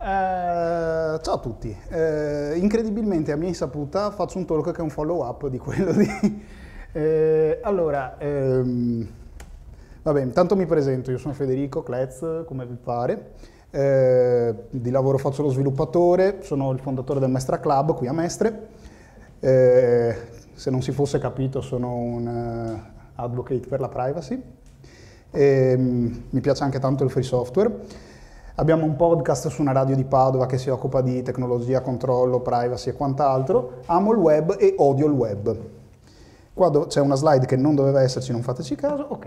Eh, ciao a tutti, eh, incredibilmente a mia insaputa faccio un talk che è un follow up di quello di... Eh, allora, ehm, vabbè, intanto mi presento, io sono Federico Klez, come vi pare, eh, di lavoro faccio lo sviluppatore, sono il fondatore del Mestra Club qui a Mestre, eh, se non si fosse capito sono un eh, advocate per la privacy, ehm, mi piace anche tanto il free software. Abbiamo un podcast su una radio di Padova che si occupa di tecnologia, controllo, privacy e quant'altro. Amo il web e odio il web. Qua do- c'è una slide che non doveva esserci, non fateci caso. Ok.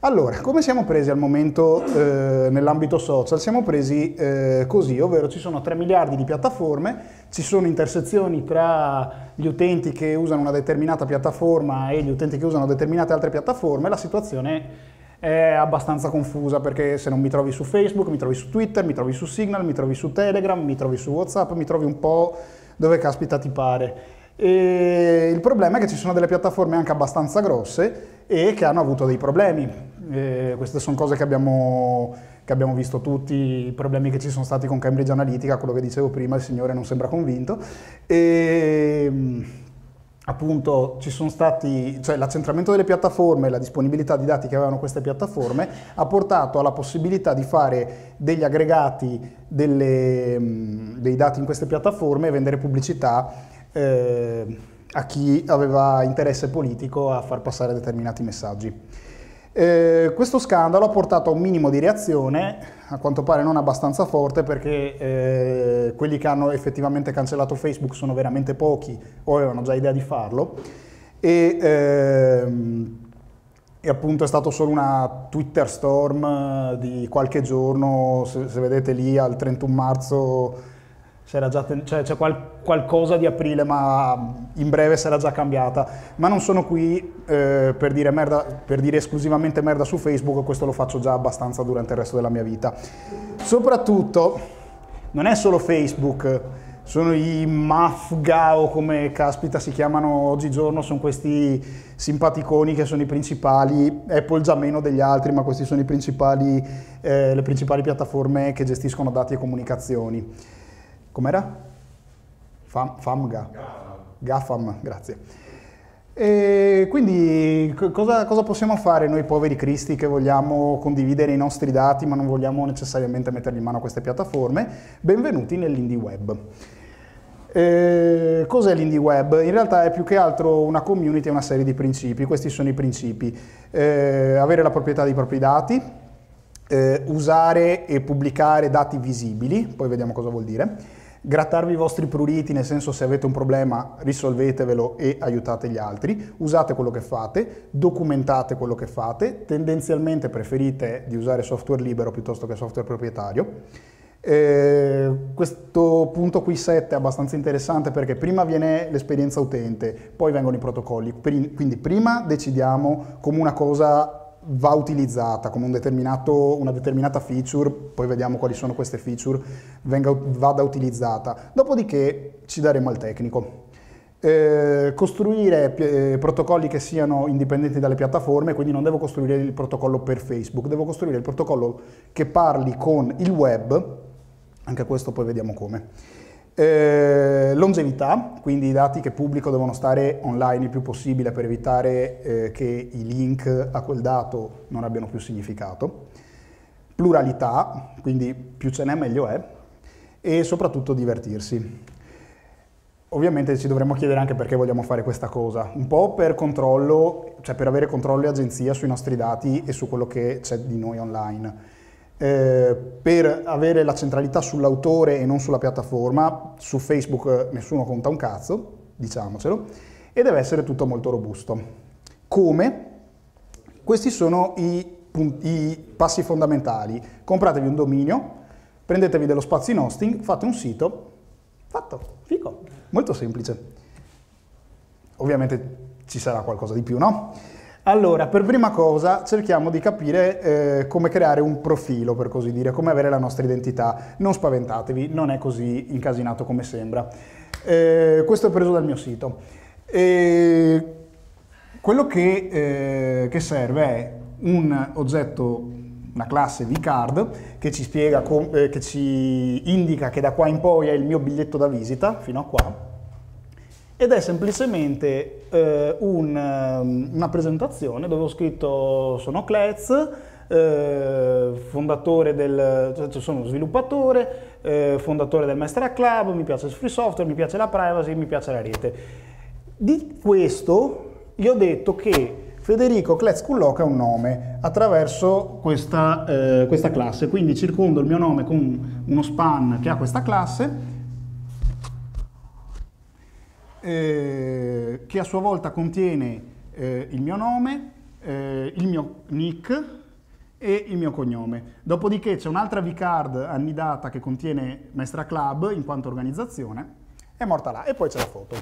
Allora, come siamo presi al momento eh, nell'ambito social? Siamo presi eh, così, ovvero ci sono 3 miliardi di piattaforme, ci sono intersezioni tra gli utenti che usano una determinata piattaforma e gli utenti che usano determinate altre piattaforme, la situazione è abbastanza confusa perché se non mi trovi su Facebook, mi trovi su Twitter, mi trovi su Signal, mi trovi su Telegram, mi trovi su WhatsApp, mi trovi un po' dove caspita ti pare. E il problema è che ci sono delle piattaforme anche abbastanza grosse e che hanno avuto dei problemi. E queste sono cose che abbiamo, che abbiamo visto tutti, i problemi che ci sono stati con Cambridge Analytica, quello che dicevo prima, il signore non sembra convinto. E, appunto ci sono stati, cioè l'accentramento delle piattaforme, e la disponibilità di dati che avevano queste piattaforme ha portato alla possibilità di fare degli aggregati delle, mm, dei dati in queste piattaforme e vendere pubblicità eh, a chi aveva interesse politico a far passare determinati messaggi. Eh, questo scandalo ha portato a un minimo di reazione, a quanto pare non abbastanza forte perché eh, quelli che hanno effettivamente cancellato Facebook sono veramente pochi o avevano già idea di farlo e, ehm, e appunto è stato solo una Twitter storm eh, di qualche giorno, se, se vedete lì al 31 marzo ten- cioè, c'è qual- qualcosa di aprile, ma in breve sarà già cambiata. Ma non sono qui eh, per, dire merda, per dire esclusivamente merda su Facebook, questo lo faccio già abbastanza durante il resto della mia vita. Soprattutto, non è solo Facebook, sono i mafga o come caspita si chiamano oggigiorno, sono questi simpaticoni che sono i principali, Apple già meno degli altri, ma queste sono principali, eh, le principali piattaforme che gestiscono dati e comunicazioni. Com'era? Fam, famga. Gafam, grazie. E quindi cosa, cosa, possiamo fare noi poveri cristi che vogliamo condividere i nostri dati ma non vogliamo necessariamente metterli in mano a queste piattaforme? Benvenuti nell'Indie Web. Eh, cos'è l'Indie Web? In realtà è più che altro una community e una serie di principi. Questi sono i principi. Eh, avere la proprietà dei propri dati, eh, usare e pubblicare dati visibili, poi vediamo cosa vuol dire grattarvi i vostri pruriti, nel senso se avete un problema risolvetevelo e aiutate gli altri, usate quello che fate, documentate quello che fate, tendenzialmente preferite di usare software libero piuttosto che software proprietario. Eh, questo punto qui 7 è abbastanza interessante perché prima viene l'esperienza utente, poi vengono i protocolli, quindi prima decidiamo come una cosa va utilizzata come un una determinata feature, poi vediamo quali sono queste feature, venga, vada utilizzata. Dopodiché ci daremo al tecnico. Eh, costruire eh, protocolli che siano indipendenti dalle piattaforme, quindi non devo costruire il protocollo per Facebook, devo costruire il protocollo che parli con il web, anche questo poi vediamo come. Eh, longevità, quindi i dati che pubblico devono stare online il più possibile per evitare eh, che i link a quel dato non abbiano più significato. Pluralità, quindi più ce n'è meglio è. E soprattutto divertirsi. Ovviamente ci dovremmo chiedere anche perché vogliamo fare questa cosa, un po' per controllo, cioè per avere controllo e agenzia sui nostri dati e su quello che c'è di noi online eh, per avere la centralità sull'autore e non sulla piattaforma, su Facebook eh, nessuno conta un cazzo, diciamocelo, e deve essere tutto molto robusto. Come? Questi sono i, i passi fondamentali. Compratevi un dominio, prendetevi dello spazio in hosting, fate un sito, fatto, fico, molto semplice. Ovviamente ci sarà qualcosa di più, no? Allora, per prima cosa cerchiamo di capire eh, come creare un profilo, per così dire, come avere la nostra identità. Non spaventatevi, non è così incasinato come sembra. Eh, questo è preso dal mio sito. Eh, quello che, eh, che serve è un oggetto una classe vcard che ci spiega, eh, che ci indica che da qua in poi è il mio biglietto da visita, fino a qua, ed è semplicemente eh, un, ehm, una presentazione dove ho scritto sono Klez, eh, fondatore del, cioè, cioè sono sviluppatore, eh, fondatore del Master Club, mi piace il free software, mi piace la privacy, mi piace la rete. Di questo gli ho detto che Federico Klez colloca un nome attraverso questa, eh, questa classe, quindi circondo il mio nome con uno span che ha questa classe eh, che a sua volta contiene eh, il mio nome, eh, il mio nick e il mio cognome. Dopodiché c'è un'altra V-card annidata che contiene Maestra Club in quanto organizzazione, è morta là e poi c'è la foto.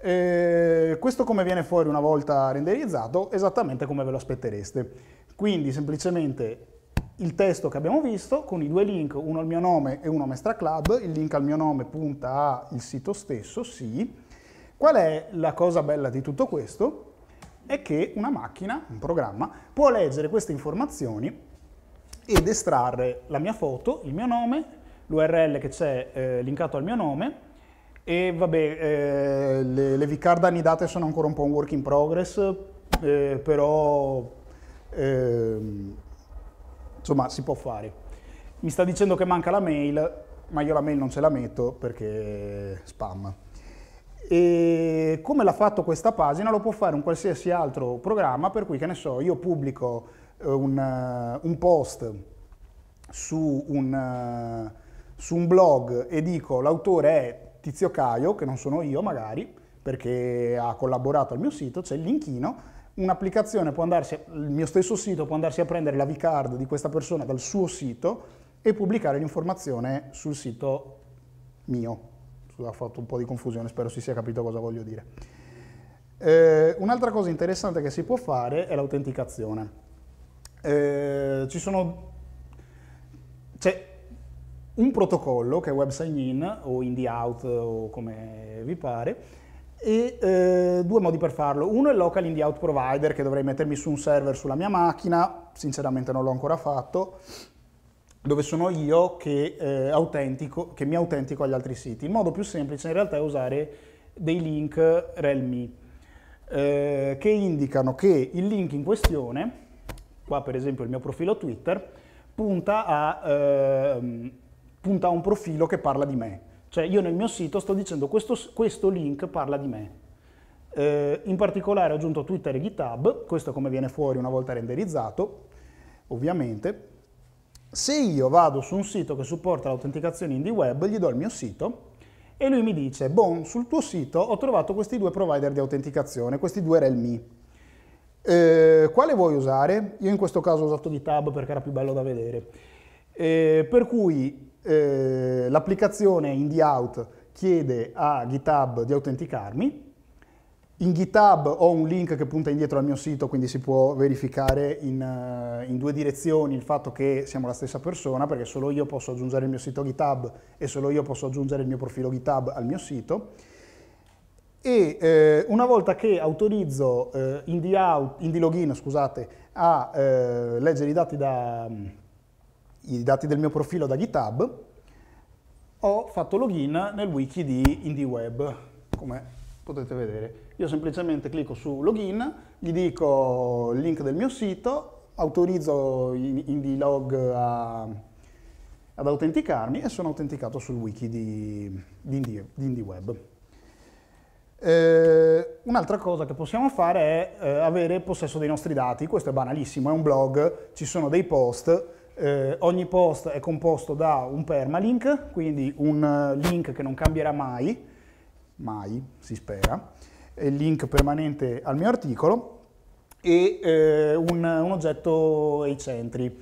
Eh, questo come viene fuori una volta renderizzato? Esattamente come ve lo aspettereste. Quindi semplicemente il testo che abbiamo visto con i due link, uno al mio nome e uno a Mestra Club, il link al mio nome punta al sito stesso, sì, Qual è la cosa bella di tutto questo? È che una macchina, un programma, può leggere queste informazioni ed estrarre la mia foto, il mio nome, l'URL che c'è eh, linkato al mio nome e vabbè, eh, le, le Vicard annidate sono ancora un po' un work in progress, eh, però ehm, insomma si può fare. Mi sta dicendo che manca la mail, ma io la mail non ce la metto perché spam e come l'ha fatto questa pagina lo può fare un qualsiasi altro programma per cui che ne so io pubblico eh, un, eh, un post su un, eh, su un blog e dico l'autore è Tizio Caio che non sono io magari perché ha collaborato al mio sito c'è il linkino un'applicazione può andarsi, il mio stesso sito può andarsi a prendere la V-card di questa persona dal suo sito e pubblicare l'informazione sul sito mio ha fatto un po' di confusione, spero si sia capito cosa voglio dire. Eh, un'altra cosa interessante che si può fare è l'autenticazione. Eh, ci sono... C'è un protocollo che è Web Sign In o In The Out o come vi pare, e eh, due modi per farlo. Uno è il local The out provider che dovrei mettermi su un server sulla mia macchina, sinceramente non l'ho ancora fatto, dove sono io che, eh, che, mi autentico agli altri siti. Il modo più semplice in realtà è usare dei link RELMI eh, che indicano che il link in questione, qua per esempio il mio profilo Twitter, punta a, eh, punta a un profilo che parla di me. Cioè io nel mio sito sto dicendo questo, questo link parla di me. Eh, in particolare ho aggiunto Twitter e GitHub, questo come viene fuori una volta renderizzato, ovviamente, se io vado su un sito che supporta l'autenticazione indie web, gli do il mio sito e lui mi dice, bon, sul tuo sito ho trovato questi due provider di autenticazione, questi due RELMI. Eh, quale vuoi usare? Io in questo caso ho usato GitHub perché era più bello da vedere. Eh, per cui eh, l'applicazione IndieOut chiede a GitHub di autenticarmi, in GitHub ho un link che punta indietro al mio sito, quindi si può verificare in, eh, in, due direzioni il fatto che siamo la stessa persona, perché solo io posso aggiungere il mio sito GitHub e solo io posso aggiungere il mio profilo GitHub al mio sito. E eh, una volta che autorizzo eh, Indie, out, Indie Login scusate, a eh, leggere i dati, da, i dati del mio profilo da GitHub, ho fatto login nel wiki di IndieWeb, come potete vedere io semplicemente clicco su login, gli dico il link del mio sito, autorizzo IndieLog a, ad autenticarmi e sono autenticato sul wiki di, di, Indie, di IndieWeb. Eh, un'altra cosa che possiamo fare è eh, avere possesso dei nostri dati, questo è banalissimo, è un blog, ci sono dei post, eh, ogni post è composto da un permalink, quindi un eh, link che non cambierà mai, mai si spera, eh, il link permanente al mio articolo, e eh, un, un, oggetto eicentri,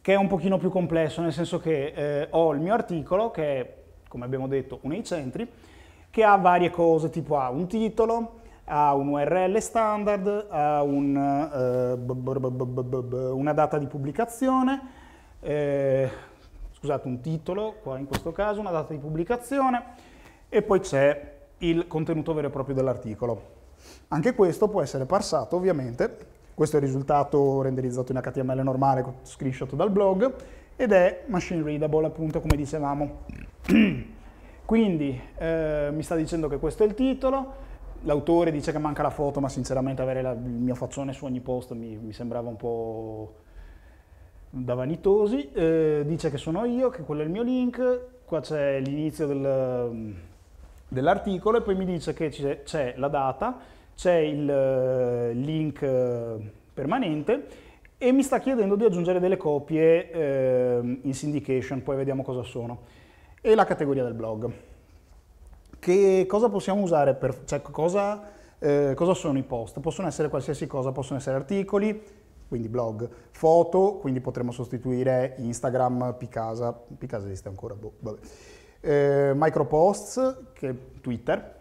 che è un pochino più complesso, nel senso che eh, ho il mio articolo, che è, come abbiamo detto, un eicentri, che ha varie cose, tipo ha un titolo, ha un URL standard, ha un, eh, una data di pubblicazione, eh, scusate, un titolo, qua in questo caso, una data di pubblicazione, e poi c'è il contenuto vero e proprio dell'articolo. Anche questo può essere parsato ovviamente, questo è il risultato renderizzato in HTML normale, screenshot dal blog, ed è machine readable appunto come dicevamo. Quindi eh, mi sta dicendo che questo è il titolo, l'autore dice che manca la foto, ma sinceramente avere la, il mio faccione su ogni post mi, mi sembrava un po' da vanitosi. Eh, dice che sono io, che quello è il mio link, qua c'è l'inizio del dell'articolo e poi mi dice che c'è la data, c'è il eh, link eh, permanente e mi sta chiedendo di aggiungere delle copie eh, in syndication, poi vediamo cosa sono, e la categoria del blog. Che cosa possiamo usare per... Cioè, cosa, eh, cosa sono i post? Possono essere qualsiasi cosa, possono essere articoli, quindi blog, foto, quindi potremmo sostituire Instagram, Picasa, Picasa esiste ancora, boh, vabbè eh, microposts, che Twitter,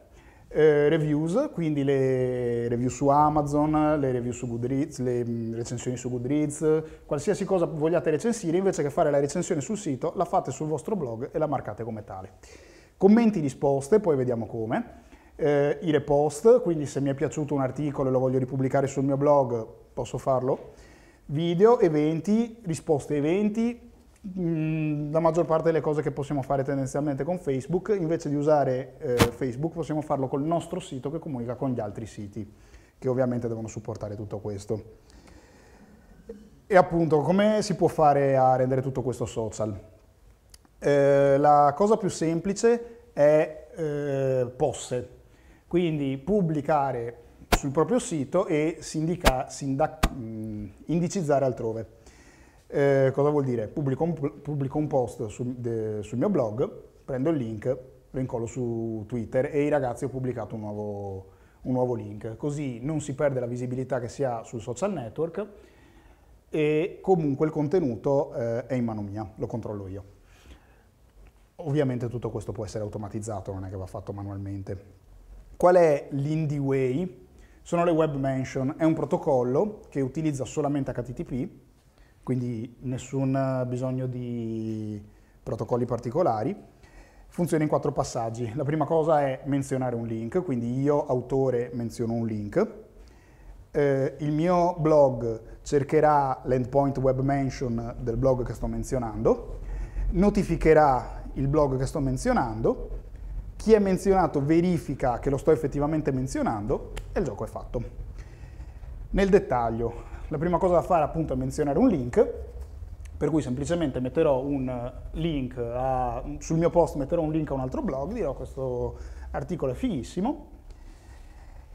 eh, reviews, quindi le review su Amazon, le review su Goodreads, le mm, recensioni su Goodreads, qualsiasi cosa vogliate recensire, invece che fare la recensione sul sito, la fate sul vostro blog e la marcate come tale. Commenti di sposte, poi vediamo come. Eh, I repost, quindi se mi è piaciuto un articolo e lo voglio ripubblicare sul mio blog, posso farlo. Video, eventi, risposte eventi, Mm, la maggior parte delle cose che possiamo fare tendenzialmente con Facebook, invece di usare eh, Facebook possiamo farlo col nostro sito che comunica con gli altri siti, che ovviamente devono supportare tutto questo. E appunto, come si può fare a rendere tutto questo social? Eh, la cosa più semplice è eh, posse, quindi pubblicare sul proprio sito e sindica, sindac, mh, mm, indicizzare altrove. Eh, cosa vuol dire? Pubblico un, pubblico un post su, de, sul mio blog, prendo il link, lo incollo su Twitter e i ragazzi ho pubblicato un nuovo, un nuovo link. Così non si perde la visibilità che si ha sul social network e comunque il contenuto eh, è in mano mia, lo controllo io. Ovviamente tutto questo può essere automatizzato, non è che va fatto manualmente. Qual è l'Indie Way? Sono le web mention, è un protocollo che utilizza solamente HTTP quindi nessun eh, bisogno di protocolli particolari. Funziona in quattro passaggi. La prima cosa è menzionare un link, quindi io autore menziono un link. Eh, il mio blog cercherà l'endpoint web mention del blog che sto menzionando, notificherà il blog che sto menzionando, chi è menzionato verifica che lo sto effettivamente menzionando e il gioco è fatto. Nel dettaglio, la prima cosa da fare appunto è menzionare un link, per cui semplicemente metterò un eh, link a, sul mio post metterò un link a un altro blog, dirò questo articolo è fighissimo.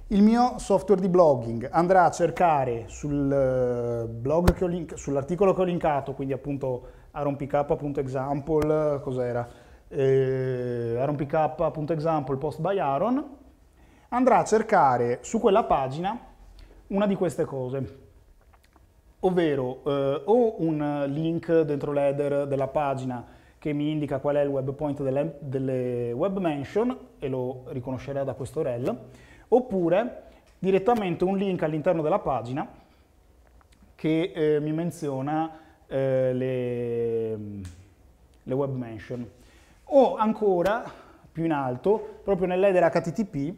Il mio software di blogging andrà a cercare sul eh, blog che ho link, sull'articolo che ho linkato, quindi appunto arompicap.example, cos'era? Eh, aronpk.example post by Aaron, andrà a cercare su quella pagina una di queste cose ovvero eh, o un link dentro l'header della pagina che mi indica qual è il web point delle, delle web mention e lo riconoscerà da questo rel, oppure direttamente un link all'interno della pagina che eh, mi menziona eh, le, le web mention. O ancora, più in alto, proprio nell'header HTTP,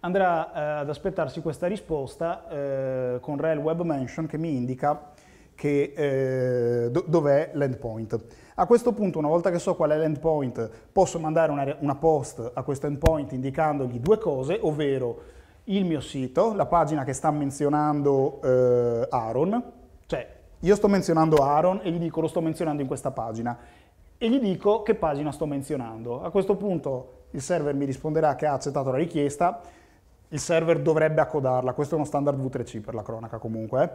andrà eh, ad aspettarsi questa risposta eh, con rel web mention che mi indica che, eh, do, dov'è l'endpoint. A questo punto, una volta che so qual è l'endpoint, posso mandare una, una post a questo endpoint indicandogli due cose, ovvero il mio sito, la pagina che sta menzionando eh, Aaron, cioè io sto menzionando Aaron e gli dico lo sto menzionando in questa pagina e gli dico che pagina sto menzionando. A questo punto il server mi risponderà che ha accettato la richiesta il server dovrebbe accodarla, questo è uno standard V3C per la cronaca comunque, eh,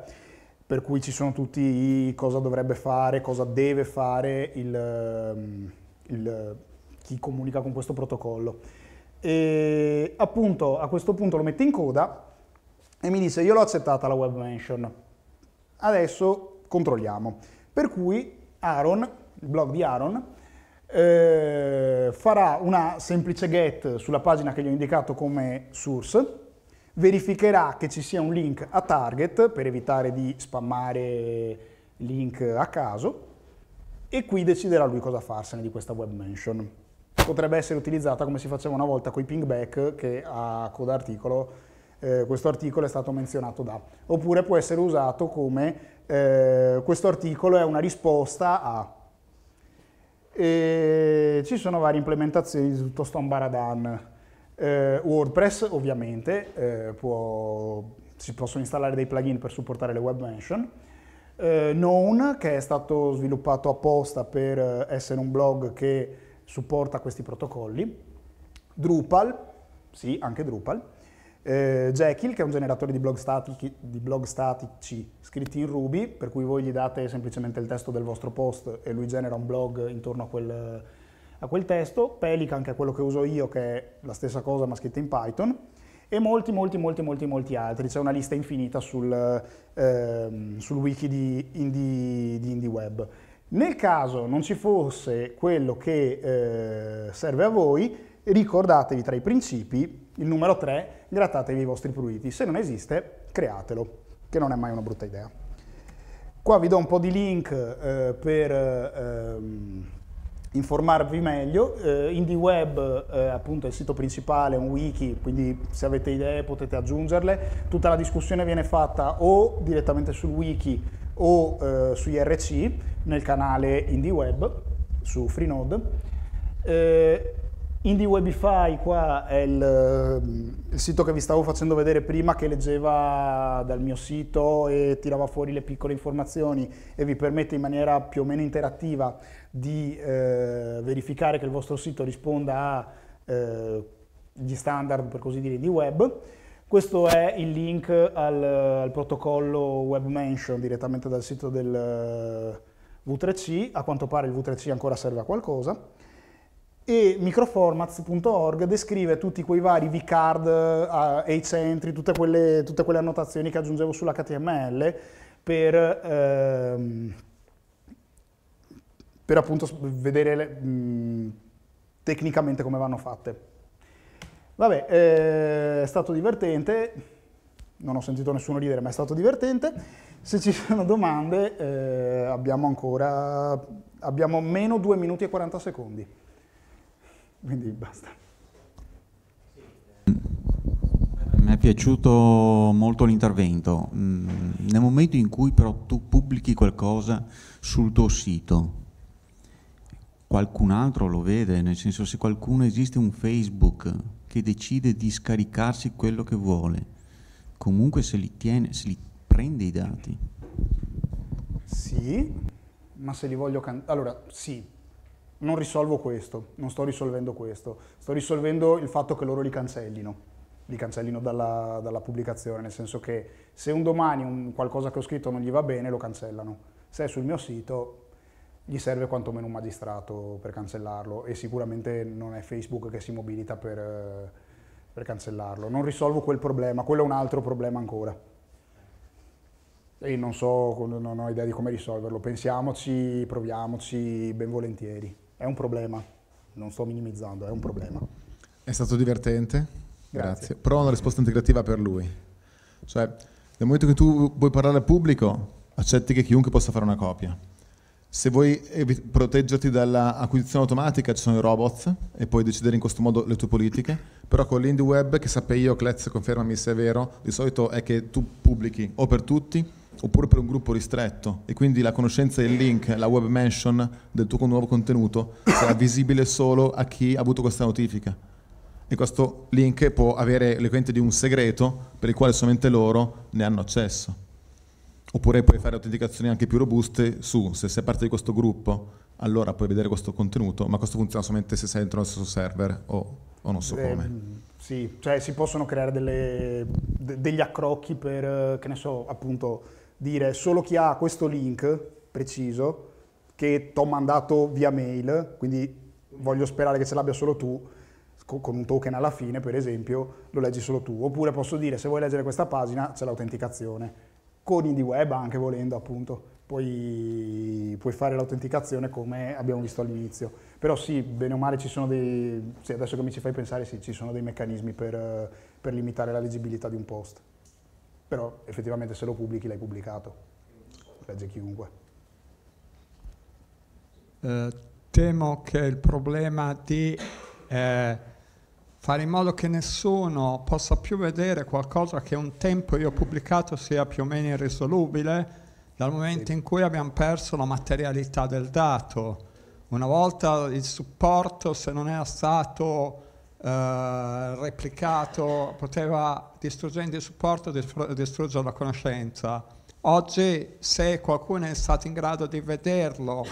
per cui ci sono tutti i cosa dovrebbe fare, cosa deve fare il, ehm, il, eh, chi comunica con questo protocollo. E appunto a questo punto lo mette in coda e mi dice io l'ho accettata la web mention, adesso controlliamo. Per cui Aaron, il blog di Aaron, eh, farà una semplice get sulla pagina che gli ho indicato come source, verificherà che ci sia un link a target per evitare di spammare link a caso e qui deciderà lui cosa farsene di questa web mention. Potrebbe essere utilizzata come si faceva una volta con i pingback che a coda articolo eh, questo articolo è stato menzionato da. Oppure può essere usato come eh, questo articolo è una risposta a e ci sono varie implementazioni di tutto sto ambaradan. Eh, WordPress ovviamente eh, può, si possono installare dei plugin per supportare le webmention. Eh, Known che è stato sviluppato apposta per eh, essere un blog che supporta questi protocolli. Drupal, sì, anche Drupal eh, Jekyll, che è un generatore di blog, statici, di blog, statici, scritti in Ruby, per cui voi gli date semplicemente il testo del vostro post e lui genera un blog intorno a quel, a quel testo. Pelican, che è quello che uso io, che è la stessa cosa ma scritta in Python e molti, molti, molti, molti, molti altri. C'è una lista infinita sul, ehm, sul wiki di, indie, di IndieWeb. Nel caso non ci fosse quello che eh, serve a voi, ricordatevi tra i principi il numero 3, grattatevi i vostri pruriti. Se non esiste, createlo, che non è mai una brutta idea. Qua vi do un po' di link eh, per ehm, informarvi meglio. Eh, IndieWeb eh, appunto è il sito principale, un wiki, quindi se avete idee potete aggiungerle. Tutta la discussione viene fatta o direttamente sul wiki o eh, su IRC nel canale IndieWeb su Freenode. Eh, Indie Webify qua è il, eh, il, sito che vi stavo facendo vedere prima che leggeva dal mio sito e tirava fuori le piccole informazioni e vi permette in maniera più o meno interattiva di eh, verificare che il vostro sito risponda agli eh, standard, per così dire, di web. Questo è il link al, al protocollo WebMention direttamente dal sito del eh, V3C, a quanto pare il V3C ancora serve a qualcosa e microformats.org descrive tutti quei vari vcard, h-entry, eh, tutte quelle, tutte quelle annotazioni che aggiungevo sull'HTML per, ehm, per appunto vedere le, mh, tecnicamente come vanno fatte. Vabbè, eh, è stato divertente, non ho sentito nessuno ridere, ma è stato divertente. Se ci sono domande eh, abbiamo ancora, abbiamo meno 2 minuti e 40 secondi. Quindi basta. Mi è piaciuto molto l'intervento. Mm, nel momento in cui però tu pubblichi qualcosa sul tuo sito, qualcun altro lo vede, nel senso se qualcuno esiste un Facebook che decide di scaricarsi quello che vuole, comunque se li, tiene, se li prende i dati. Sì, ma se li voglio... Can- allora, sì, non risolvo questo, non sto risolvendo questo, sto risolvendo il fatto che loro li cancellino li cancellino dalla, dalla, pubblicazione, nel senso che se un domani un qualcosa che ho scritto non gli va bene, lo cancellano. Se è sul mio sito, gli serve quantomeno un magistrato per cancellarlo e sicuramente non è Facebook che si mobilita per, eh, per cancellarlo. Non risolvo quel problema, quello è un altro problema ancora. E non so, non ho idea di come risolverlo. Pensiamoci, proviamoci, ben volentieri è un problema, non sto minimizzando, è un problema. È stato divertente, grazie. grazie. Però una risposta integrativa per lui. Cioè, nel momento che tu vuoi parlare al pubblico, accetti che chiunque possa fare una copia. Se vuoi proteggerti dall'acquisizione automatica, ci sono i robots e puoi decidere in questo modo le tue politiche, però con l'indie web, che sapevo, Cletz confermami se è vero, di solito è che tu pubblichi o per tutti oppure per un gruppo ristretto e quindi la conoscenza del link, la web mention del tuo nuovo contenuto sarà visibile solo a chi ha avuto questa notifica. E questo link può avere l'equivalente di un segreto per il quale solamente loro ne hanno accesso. Oppure puoi fare autenticazioni anche più robuste su se sei parte di questo gruppo, allora puoi vedere questo contenuto, ma questo funziona solamente se sei dentro lo stesso server o, o non so eh, come. Sì, cioè si possono creare delle, de, degli accrocchi per, eh, che ne so, appunto dire solo chi ha questo link preciso che ti ho mandato via mail, quindi voglio sperare che ce l'abbia solo tu, con un token alla fine per esempio, lo leggi solo tu. Oppure posso dire se vuoi leggere questa pagina c'è l'autenticazione, con ID web anche volendo appunto. Puoi, puoi fare l'autenticazione come abbiamo visto all'inizio. Però sì, bene o male ci sono dei... Sì, adesso che mi ci fai pensare, sì, ci sono dei meccanismi per, per limitare la leggibilità di un post però effettivamente se lo pubblichi l'hai pubblicato, legge chiunque. Eh, temo che il problema di eh, fare in modo che nessuno possa più vedere qualcosa che un tempo io ho pubblicato sia più o meno irrisolubile dal momento sì. in cui abbiamo perso la materialità del dato. Una volta il supporto, se non era stato eh, replicato, poteva, distruggendo il supporto, distruggere la conoscenza. Oggi se qualcuno è stato in grado di vederlo,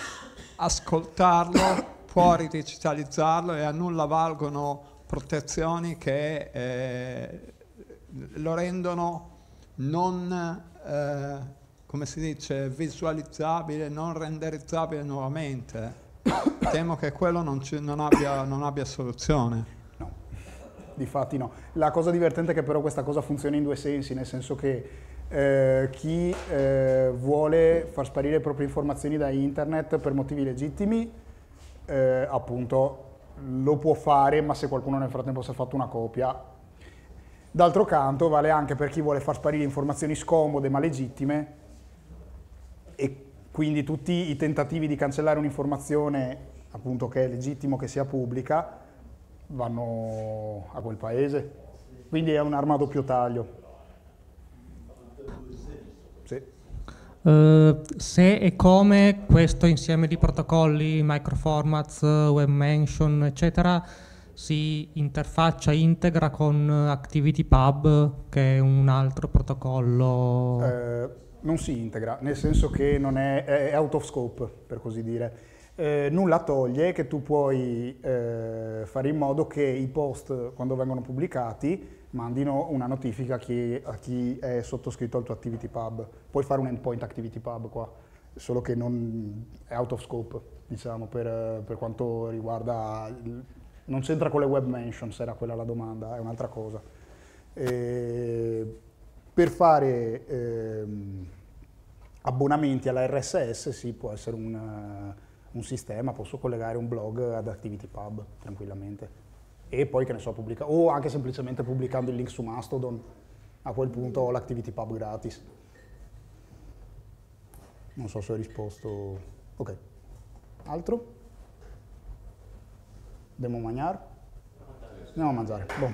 ascoltarlo, può ridigitalizzarlo e a nulla valgono protezioni che eh, lo rendono non, eh, come si dice, visualizzabile, non renderizzabile nuovamente. Temo che quello non, ci, non, abbia, non abbia soluzione difatti no. La cosa divertente è che però questa cosa funziona in due sensi, nel senso che eh, chi eh, vuole far sparire le proprie informazioni da internet per motivi legittimi, eh, appunto, lo può fare, ma se qualcuno nel frattempo si è fatto una copia. D'altro canto vale anche per chi vuole far sparire informazioni scomode ma legittime e quindi tutti i tentativi di cancellare un'informazione, appunto che è legittimo che sia pubblica, vanno a quel paese. Quindi è un'arma a doppio taglio. Sì. Uh, se e come questo insieme di protocolli, microformats, web mention, eccetera, si interfaccia, integra con ActivityPub, che è un altro protocollo? Uh, non si integra, nel senso che non è, è out of scope, per così dire. Eh, nulla toglie che tu puoi eh, fare in modo che i post, quando vengono pubblicati, mandino una notifica a chi, a chi è sottoscritto al tuo Activity Pub. Puoi fare un endpoint Activity Pub qua, solo che non è out of scope, diciamo, per, per quanto riguarda... Il, non c'entra con le web mentions, era quella la domanda, è un'altra cosa. Eh, per fare ehm, abbonamenti alla RSS sì, può essere un un sistema, posso collegare un blog ad ActivityPub tranquillamente. E poi che ne so, pubblica- o anche semplicemente pubblicando il link su Mastodon, a quel punto ho l'ActivityPub gratis. Non so se ho risposto. Ok. Altro? Devo mangiare? Andiamo a mangiare. Buon.